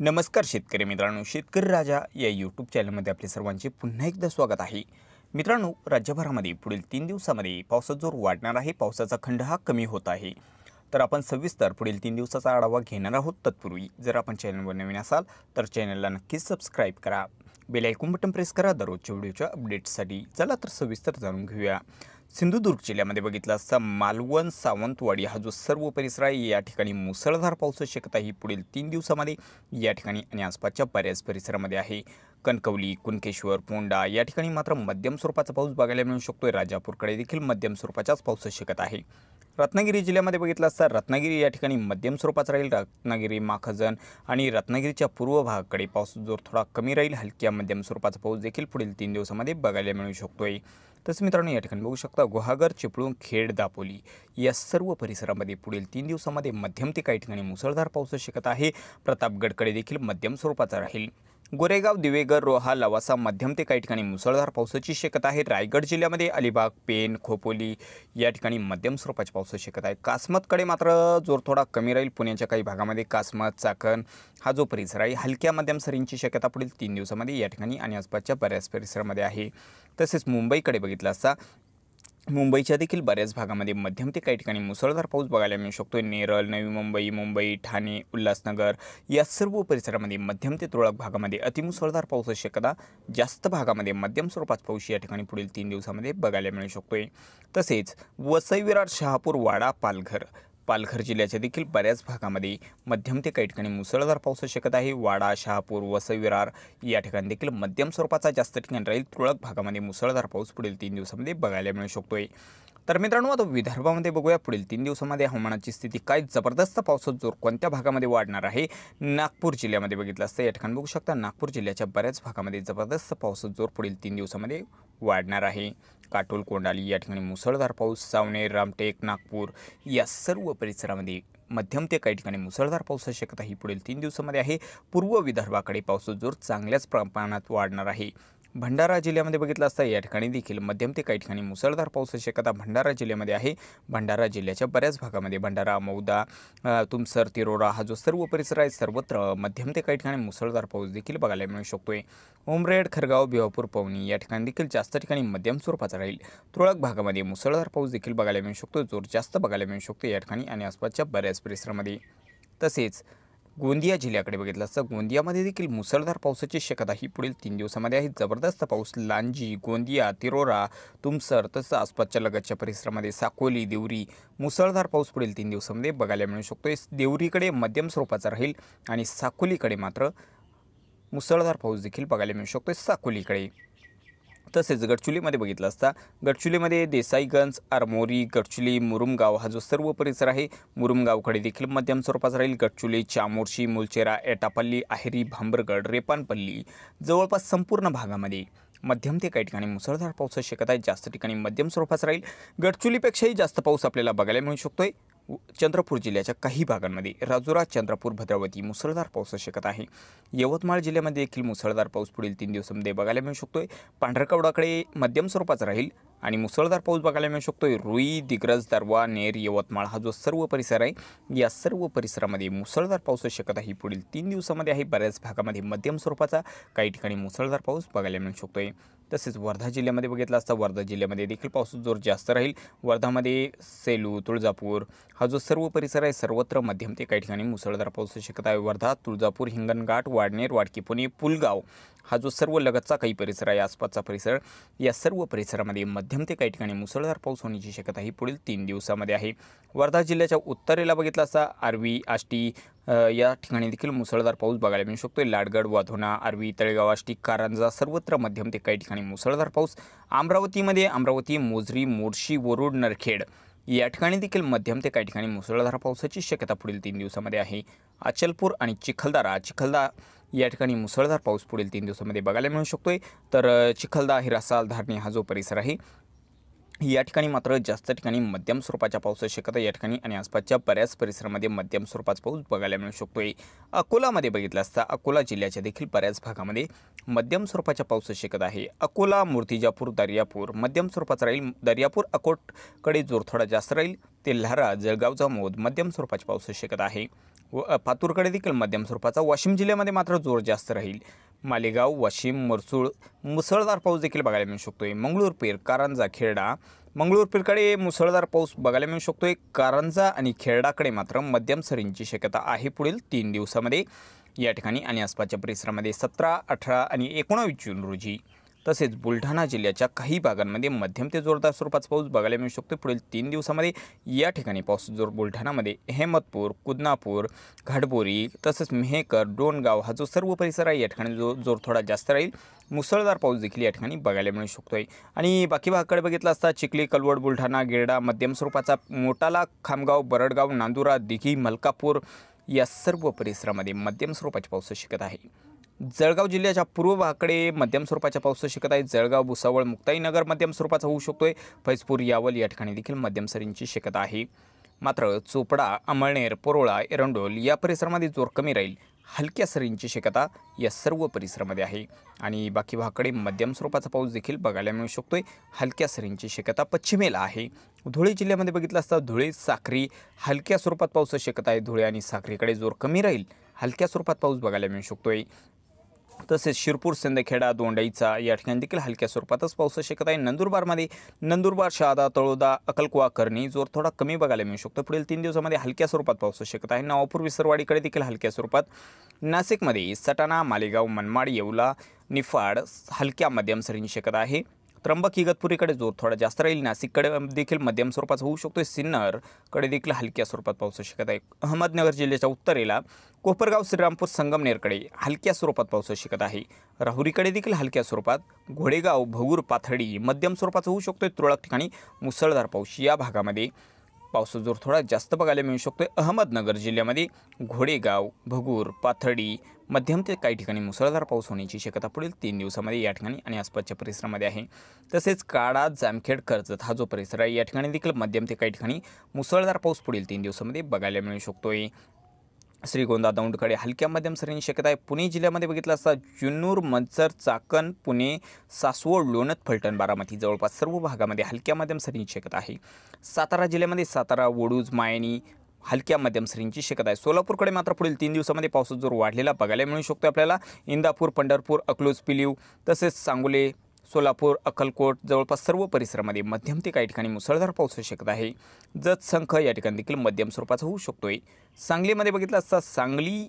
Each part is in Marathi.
नमस्कार शेतकरी मित्रांनो शेतकरी राजा या यूट्यूब चॅनलमध्ये आपले सर्वांचे पुन्हा एकदा स्वागत आहे मित्रांनो राज्यभरामध्ये पुढील तीन दिवसामध्ये पावसाचा जोर वाढणार आहे पावसाचा खंड हा कमी होत आहे तर आपण सविस्तर पुढील तीन दिवसाचा आढावा घेणार आहोत तत्पूर्वी जर आपण चॅनलवर नवीन असाल तर चॅनलला नक्कीच सबस्क्राईब करा बेल आयकॉन बटन प्रेस करा दररोजच्या व्हिडिओच्या अपडेट्ससाठी चला तर सविस्तर जाणून घेऊया सिंधुदुर्ग जिल्ह्यामध्ये बघितलं असता मालवण सावंतवाडी हा जो सर्व परिसर आहे या ठिकाणी मुसळधार पावसाची शक्यता ही पुढील तीन दिवसामध्ये या ठिकाणी आणि आसपासच्या बऱ्याच परिसरामध्ये आहे कणकवली कुणकेश्वर पोंडा या ठिकाणी मात्र मध्यम स्वरूपाचा पाऊस बघायला मिळू शकतोय राजापूरकडे देखील मध्यम स्वरूपाच्याच पाऊस शक्यता आहे रत्नागिरी जिल्ह्यामध्ये बघितलं असता रत्नागिरी या ठिकाणी मध्यम स्वरूपाचा राहील रत्नागिरी माखजन आणि रत्नागिरीच्या पूर्व भागाकडे पाऊस जोर थोडा कमी राहील हलक्या मध्यम स्वरूपाचा पाऊस देखील पुढील तीन दिवसामध्ये बघायला मिळू शकतोय तसंच मित्रांनो या ठिकाणी बघू शकता गुहागर चिपळूण खेड दापोली या सर्व परिसरामध्ये पुढील तीन दिवसामध्ये मध्यम ते काही ठिकाणी मुसळधार पाऊस शकत आहे प्रतापगडकडे देखील मध्यम स्वरूपाचा राहील गोरेगाव दिवेगर रोहा लवासा मध्यम ते काही ठिकाणी मुसळधार पावसाची शक्यता आहे रायगड जिल्ह्यामध्ये अलिबाग पेन खोपोली या ठिकाणी मध्यम स्वरूपाची पावसाची शक्यता आहे कासमतकडे मात्र जोर थोडा कमी राहील पुण्याच्या काही भागामध्ये कासमत चाकण हा जो परिसर आहे हलक्या मध्यम सरींची शक्यता पुढील तीन दिवसामध्ये या ठिकाणी आणि आसपासच्या बऱ्याच परिसरामध्ये आहे तसेच मुंबईकडे बघितलं असता मुंबईच्या देखील बऱ्याच भागामध्ये मध्यम ते काही ठिकाणी मुसळधार पाऊस बघायला मिळू शकतो नेरळ नवी मुंबई मुंबई ठाणे उल्हासनगर या सर्व परिसरामध्ये मध्यम ते तुरळक भागामध्ये अतिमुसळधार पाऊस शक्यता जास्त भागामध्ये मध्यम स्वरूपात पाऊस या ठिकाणी पुढील तीन दिवसामध्ये बघायला मिळू शकतो तसेच वसई विरार शहापूर वाडा पालघर पालघर जिल्ह्याच्या देखील बऱ्याच भागामध्ये मध्यम ते काही ठिकाणी मुसळधार पाऊस असू शकत आहे वाडा शहापूर वसविरार या ठिकाणी देखील मध्यम स्वरूपाचा जास्त ठिकाणी राहील तुरळक भागामध्ये मुसळधार पाऊस पुढील तीन दिवसामध्ये बघायला मिळू शकतोय तर मित्रांनो आता विदर्भामध्ये बघूया पुढील तीन दिवसामध्ये हवामानाची स्थिती काय जबरदस्त पावसाचा जोर कोणत्या भागामध्ये वाढणार आहे नागपूर जिल्ह्यामध्ये बघितलं असतं या ठिकाणी बघू शकता नागपूर जिल्ह्याच्या बऱ्याच भागामध्ये जबरदस्त पावसाचा जोर पुढील तीन दिवसामध्ये वाढणार आहे काटोल कोंडाली या ठिकाणी मुसळधार पाऊस सावनेर रामटेक नागपूर या सर्व परिसरामध्ये मध्यम ते काही ठिकाणी मुसळधार पावसाची शक्यता ही पुढील तीन दिवसामध्ये आहे पूर्व विदर्भाकडे पावसाचा जोर चांगल्याच प्रमाणात वाढणार आहे भंडारा जिल्ह्यामध्ये बघितलं असता या ठिकाणी देखील मध्यम ते काही ठिकाणी मुसळधार पावसाची शक्यता भंडारा जिल्ह्यामध्ये आहे भंडारा जिल्ह्याच्या बऱ्याच भागामध्ये भंडारा मौदा तुमसर तिरोरा हा जो सर्व परिसर आहे सर्वत्र मध्यम ते काही ठिकाणी मुसळधार पाऊस देखील बघायला मिळू शकतोय उमरेड खरगाव भिवापूर पवनी या ठिकाणी देखील जास्त ठिकाणी मध्यम स्वरूपाचा राहील तुरळक भागामध्ये मुसळधार पाऊस देखील बघायला मिळू शकतो जोर जास्त बघायला मिळू शकतो या ठिकाणी आणि आसपासच्या बऱ्याच परिसरामध्ये तसेच गोंदिया जिल्ह्याकडे बघितलं असतं गोंदियामध्ये देखील मुसळधार पावसाची शक्यता ही पुढील तीन दिवसामध्ये आहे जबरदस्त पाऊस लांजी गोंदिया तिरोरा तुमसर तसंच आसपासच्या लगतच्या परिसरामध्ये साकोली देवरी मुसळधार पाऊस पुढील तीन दिवसामध्ये बघायला मिळू शकतो देवरीकडे मध्यम स्वरूपाचा राहील आणि साकोलीकडे मात्र मुसळधार पाऊस देखील बघायला मिळू शकतो साकोलीकडे तसेच गडचुलीमध्ये बघितलं असता गडचुलीमध्ये देसाईगंज आरमोरी गडचुली मुरुमगाव हा जो सर्व परिसर आहे मुरुमगावकडे देखील मध्यम स्वरूपाचा राहील गडचुली चामोर्शी मुलचेरा एटापल्ली आहेरी भांबरगड रेपानपल्ली जवळपास संपूर्ण भागामध्ये मध्यम ते काही ठिकाणी मुसळधार पाऊस शकत आहे जास्त ठिकाणी मध्यम स्वरूपाचा राहील गडचुलीपेक्षाही जास्त पाऊस आपल्याला बघायला मिळू शकतोय चंद्रपूर जिल्ह्याच्या काही भागांमध्ये राजुरा चंद्रपूर भद्रावती मुसळधार पाऊस शकत आहे यवतमाळ जिल्ह्यामध्ये देखील मुसळधार पाऊस पुढील तीन दिवसांमध्ये बघायला मिळू शकतोय पांढरकवडाकडे मध्यम स्वरूपाचा राहील आणि मुसळधार पाऊस बघायला मिळू शकतो रुई दिग्रज दरवा नेर यवतमाळ हा जो सर्व परिसर आहे या सर्व परिसरामध्ये मुसळधार पाऊस शक्यता ही पुढील तीन दिवसामध्ये आहे बऱ्याच भागामध्ये मध्यम स्वरूपाचा काही ठिकाणी मुसळधार पाऊस बघायला मिळू शकतो आहे तसेच वर्धा जिल्ह्यामध्ये बघितला असता वर्धा जिल्ह्यामध्ये देखील पाऊस जोर जास्त राहील वर्धामध्ये सेलू तुळजापूर हा जो सर्व परिसर आहे सर्वत्र मध्यम ते काही ठिकाणी मुसळधार पाऊस शक्यता आहे वर्धा तुळजापूर हिंगणघाट वाडनेर वाडकी पुणे पुलगाव हा जो सर्व लगतचा काही परिसर आहे आसपासचा परिसर या सर्व परिसरामध्ये मध्यम मध्यम ते काही ठिकाणी मुसळधार पाऊस होण्याची शक्यता ही पुढील तीन दिवसामध्ये आहे वर्धा जिल्ह्याच्या उत्तरेला बघितला असता आरवी आष्टी या ठिकाणी देखील मुसळधार पाऊस बघायला मिळू शकतो लाडगड वाधोना आरवी तळेगाव आष्टी कारंजा सर्वत्र मध्यम ते काही ठिकाणी मुसळधार पाऊस अमरावतीमध्ये अमरावती मोजरी मोर्शी वरुड नरखेड या ठिकाणी देखील मध्यम ते काही ठिकाणी मुसळधार पावसाची शक्यता पुढील तीन दिवसामध्ये आहे अचलपूर आणि चिखलदारा चिखलदा या ठिकाणी मुसळधार पाऊस पुढील तीन दिवसामध्ये बघायला मिळू शकतोय तर चिखलदा हिरासाल धारणी हा जो परिसर आहे या ठिकाणी मात्र जास्त ठिकाणी मध्यम स्वरूपाच्या पाऊस शक्यता या ठिकाणी आणि आसपासच्या बऱ्याच परिसरामध्ये मध्यम स्वरूपाचा पाऊस बघायला मिळू शकतो आहे अकोलामध्ये बघितलं असता अकोला जिल्ह्याच्या देखील बऱ्याच भागामध्ये मध्यम स्वरूपाच्या पाऊस शक्यता आहे अकोला मूर्तिजापूर दर्यापूर मध्यम स्वरूपाचा राहील दर्यापूर अकोटकडे जोर थोडा जास्त राहील ते लहारा जळगावचा मोद मध्यम स्वरूपाचा पाऊस शक्यता आहे व पातूरकडे देखील मध्यम स्वरूपाचा वाशिम जिल्ह्यामध्ये मात्र जोर जास्त राहील मालेगाव वाशिम मरसूळ मुसळधार पाऊस देखील बघायला मिळू शकतो आहे पीर कारंजा खेरडा मंगळूरपीरकडे मुसळधार पाऊस बघायला मिळू शकतो आहे कारंजा आणि खेरडाकडे मात्र मध्यम सरींची शक्यता आहे पुढील तीन दिवसामध्ये या ठिकाणी आणि आसपासच्या परिसरामध्ये सतरा अठरा आणि एकोणावीस जून रोजी तसेच बुलढाणा जिल्ह्याच्या काही भागांमध्ये मध्यम ते जोरदार स्वरूपाचा पाऊस बघायला मिळू शकतो पुढील तीन दिवसामध्ये या ठिकाणी पाऊस जोर बुलढाणामध्ये अहमदपूर कुदनापूर घाटबोरी तसंच मेहकर डोणगाव हा जो सर्व परिसर आहे या ठिकाणी जो जोर थोडा जास्त राहील मुसळधार पाऊस देखील या ठिकाणी बघायला मिळू शकतो आहे आणि बाकी भागाकडे बघितलं असता चिखली कलवड बुलढाणा गिरडा मध्यम स्वरूपाचा मोटाला खामगाव बरडगाव नांदुरा दिघी मलकापूर या सर्व परिसरामध्ये मध्यम स्वरूपाची पाऊस शिकत आहे जळगाव जिल्ह्याच्या पूर्व भागाकडे मध्यम स्वरूपाच्या पाऊस शक्यता आहे जळगाव भुसावळ मुक्ताईनगर मध्यम स्वरूपाचा होऊ शकतोय फैजपूर यावल या ठिकाणी देखील मध्यम सरींची शक्यता आहे मात्र चोपडा अमळनेर पोरोळा एरंडोल या परिसरामध्ये जोर कमी राहील हलक्या सरींची शक्यता या सर्व परिसरामध्ये आहे आणि बाकी भागाकडे मध्यम स्वरूपाचा पाऊस देखील बघायला मिळू शकतोय हलक्या सरींची शक्यता पश्चिमेला आहे धुळे जिल्ह्यामध्ये बघितलं असता धुळे साखरी हलक्या स्वरूपात पाऊस शक्यता आहे धुळे आणि साखरीकडे जोर कमी राहील हलक्या स्वरूपात पाऊस बघायला मिळू शकतोय तसेच शिरपूर सिंदखेडा दोंडाईचा या ठिकाणी देखील हलक्या स्वरूपातच पाऊस शक्यता आहे नंदुरबारमध्ये नंदुरबार शहादा तळोदा अकलकुवा करणी जोर थोडा कमी बघायला मिळू शकतो पुढील तीन दिवसामध्ये हलक्या स्वरूपात पाऊस शक्यता आहे नवापूर विसरवाडीकडे देखील हलक्या स्वरूपात नाशिकमध्ये सटाणा मालेगाव मनमाड येवला निफाड हलक्या मध्यम सरींची शक्यता आहे त्र्यंबक इगतपुरीकडे जोर थोडा जास्त राहील नाशिककडे देखील मध्यम स्वरूपाचा होऊ शकतो सिन्नरकडे देखील हलक्या स्वरूपात पाऊस शकत आहे अहमदनगर जिल्ह्याच्या उत्तरेला कोपरगाव श्रीरामपूर संगमनेरकडे हलक्या स्वरूपात पाऊस शकत आहे राहुरीकडे देखील हलक्या स्वरूपात घोडेगाव भगूर पाथडी मध्यम स्वरूपाचा होऊ शकतो तुरळक ठिकाणी मुसळधार पाऊस या भागामध्ये पावसा जोर थोडा जास्त बघायला मिळू शकतो अहमदनगर जिल्ह्यामध्ये घोडेगाव भगूर पाथडी मध्यम ते काही ठिकाणी मुसळधार पाऊस होण्याची शक्यता पुढील तीन दिवसामध्ये या ठिकाणी आणि आसपासच्या परिसरामध्ये आहे तसेच काळा जामखेड कर्जत हा जो परिसर आहे या ठिकाणी देखील मध्यम ते काही ठिकाणी मुसळधार पाऊस पुढील तीन दिवसामध्ये बघायला मिळू शकतोय श्रीगोंदा दौंडकडे हलक्या मध्यम सरींची शक्यता आहे पुणे जिल्ह्यामध्ये बघितलं असता जुन्नूर मंचर चाकण पुणे सासवड लोणत फलटण बारामती जवळपास सर्व भागामध्ये हलक्या मध्यम सरींची शक्यता आहे सातारा जिल्ह्यामध्ये सातारा वडूज मायणी हलक्या मध्यम सरींची शक्यता आहे सोलापूरकडे मात्र पुढील तीन दिवसामध्ये पावसाचा जोर वाढलेला बघायला मिळू शकतो आपल्याला इंदापूर पंढरपूर अकलूज पिलीव तसेच सांगोले सोलापूर अक्कलकोट जवळपास सर्व परिसरामध्ये मध्यम ते काही ठिकाणी मुसळधार पाऊस होऊ शकत आहे जत संख या ठिकाणी देखील मध्यम स्वरूपाचा होऊ शकतो आहे सांगलीमध्ये बघितलं असता सांगली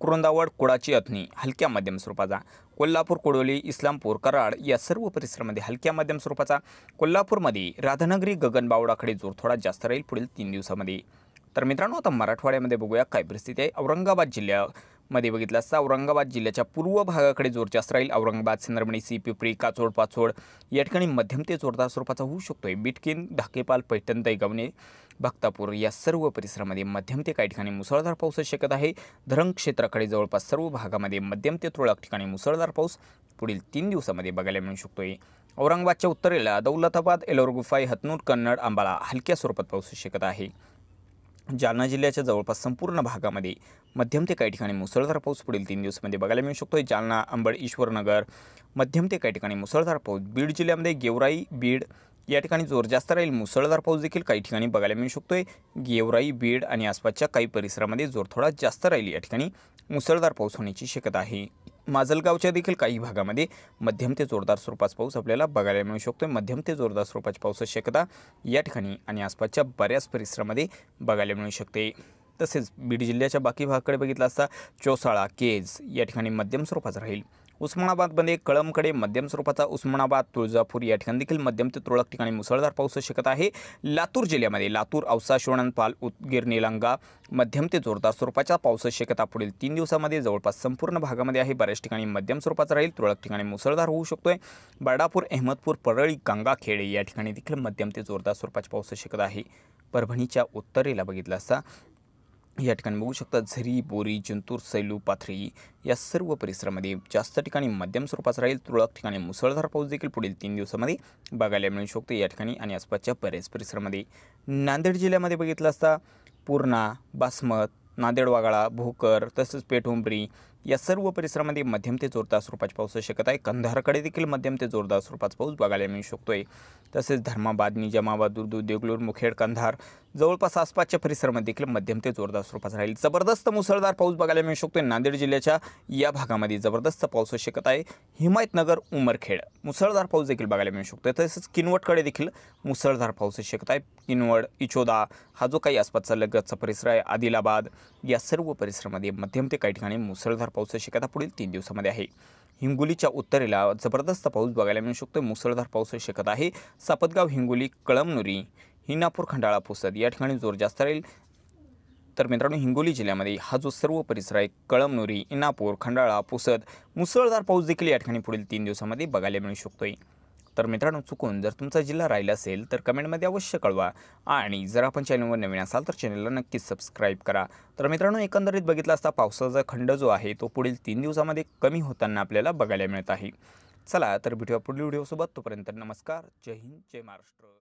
कुरंदावड कुडाची अथनी हलक्या मध्यम स्वरूपाचा कोल्हापूर कोडोली इस्लामपूर कराड या सर्व परिसरामध्ये हलक्या मध्यम स्वरूपाचा कोल्हापूरमध्ये राधानगरी गगनबावडाकडे जोर थोडा जास्त राहील पुढील तीन दिवसामध्ये तर मित्रांनो आता मराठवाड्यामध्ये बघूया काय परिस्थिती आहे औरंगाबाद जिल्ह्यामध्ये मध्ये बघितलं असता औरंगाबाद जिल्ह्याच्या पूर्व भागाकडे जोर जास्त राहील औरंगाबाद सिंदरमणी सी पिपरी काचोड पाचोड या ठिकाणी मध्यम ते जोरदार स्वरूपाचा होऊ शकतोय बिटकिन ढाकेपाल पैठण दैगावणे भक्तापूर या सर्व परिसरामध्ये मध्यम ते काही ठिकाणी मुसळधार पाऊस शकत आहे धरण क्षेत्राकडे जवळपास सर्व भागामध्ये मध्यम ते तुरळक ठिकाणी मुसळधार पाऊस पुढील तीन दिवसामध्ये बघायला मिळू शकतोय औरंगाबादच्या उत्तरेला दौलताबाद एलोर गुफाई हतनूर कन्नड आंबाळा हलक्या स्वरूपात पाऊस शकत आहे जालना जिल्ह्याच्या जवळपास संपूर्ण भागामध्ये मध्यम ते काही ठिकाणी मुसळधार पाऊस पुढील तीन दिवसामध्ये बघायला मिळू शकतो जालना अंबड ईश्वरनगर मध्यम ते काही ठिकाणी मुसळधार पाऊस बीड जिल्ह्यामध्ये गेवराई बीड या ठिकाणी जोर जास्त राहील मुसळधार पाऊस देखील काही ठिकाणी बघायला मिळू शकतोय गेवराई बीड आणि आसपासच्या काही परिसरामध्ये जोर थोडा जास्त राहील या ठिकाणी मुसळधार पाऊस होण्याची शक्यता आहे माजलगावच्या देखील काही भागामध्ये मध्यम ते जोरदार स्वरूपाचा पाऊस आपल्याला बघायला मिळू शकतो मध्यम ते जोरदार स्वरूपाची पाऊस शक्यता या ठिकाणी आणि आसपासच्या बऱ्याच परिसरामध्ये बघायला मिळू शकते तसेच बीड जिल्ह्याच्या बाकी भागाकडे बघितला असता चोसाळा केज या ठिकाणी मध्यम स्वरूपाचा राहील उस्मानाबादमध्ये कळमकडे मध्यम स्वरूपाचा उस्मानाबाद तुळजापूर या ठिकाणी देखील मध्यम ते तुरळक ठिकाणी मुसळधार पाऊस शक्यता शकत आहे लातूर जिल्ह्यामध्ये लातूर औसा शिवणन पाल उदगीर निलंगा मध्यम ते जोरदार स्वरूपाचा पाऊस शक्यता पुढील तीन दिवसामध्ये जवळपास संपूर्ण भागामध्ये आहे बऱ्याच ठिकाणी मध्यम स्वरूपाचा राहील तुरळक ठिकाणी मुसळधार होऊ शकतोय बर्डापूर अहमदपूर परळी गंगाखेडे या ठिकाणी देखील मध्यम ते जोरदार स्वरूपाची पाऊस शकत आहे परभणीच्या उत्तरेला बघितलं असता या ठिकाणी बघू शकता झरी बोरी जंतूर सैलू पाथरी या सर्व परिसरामध्ये जास्त ठिकाणी मध्यम स्वरूपाचा राहील तुरळक ठिकाणी मुसळधार पाऊस देखील पुढील तीन दिवसामध्ये बघायला मिळू शकतो या ठिकाणी आणि आसपासच्या बऱ्याच परिसरामध्ये नांदेड जिल्ह्यामध्ये बघितलं असता पूर्णा बासमत नांदेड वागाळा भोकर तसंच पेठोंबरी या सर्व परिसरामध्ये मध्यम ते जोरदार स्वरूपाचा पाऊस शकत आहे कंधारकडे देखील मध्यम ते जोरदार स्वरूपाचा पाऊस बघायला मिळू शकतो आहे तसेच धर्माबाद निजामाबाद दुर्दू देगलूर मुखेड कंधार जवळपास आसपासच्या परिसरामध्ये देखील मध्यम ते जोरदार स्वरूपाचा राहील जबरदस्त मुसळधार पाऊस बघायला मिळू शकतो नांदेड जिल्ह्याच्या या भागामध्ये जबरदस्त पाऊस शकत आहे हिमायतनगर उमरखेड मुसळधार पाऊस देखील बघायला मिळू शकतो तसंच किनवटकडे देखील मुसळधार पाऊस शकत आहे किनवड इचोदा हा जो काही आसपासचा लगतचा परिसर आहे आदिलाबाद या सर्व परिसरामध्ये मध्यम ते काही ठिकाणी मुसळधार पाऊस शक्यता पुढील तीन दिवसामध्ये आहे हिंगोलीच्या उत्तरेला जबरदस्त पाऊस बघायला मिळू शकतो मुसळधार पाऊस शकत आहे सापतगाव हिंगोली कळमनुरी हिंगणापूर खंडाळा पुसद या ठिकाणी जोर जास्त राहील तर मित्रांनो हिंगोली जिल्ह्यामध्ये हा जो सर्व परिसर आहे कळमनुरी इनापूर खंडाळा पुसद मुसळधार पाऊस देखील या ठिकाणी पुढील तीन दिवसामध्ये बघायला मिळू शकतोय तर मित्रांनो चुकून जर तुमचा जिल्हा राहिला असेल तर कमेंटमध्ये अवश्य कळवा आणि जर आपण चॅनलवर नवीन असाल तर चॅनलला नक्कीच सबस्क्राईब करा तर मित्रांनो एकंदरीत बघितला असता पावसाचा खंड जो आहे तो पुढील तीन दिवसामध्ये कमी होताना आपल्याला बघायला मिळत आहे चला तर भेटूया पुढील व्हिडिओसोबत तोपर्यंत नमस्कार जय हिंद जय महाराष्ट्र